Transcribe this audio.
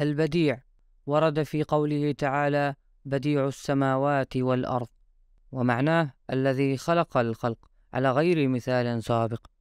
البديع ورد في قوله تعالى بديع السماوات والأرض ومعناه الذي خلق الخلق على غير مثال سابق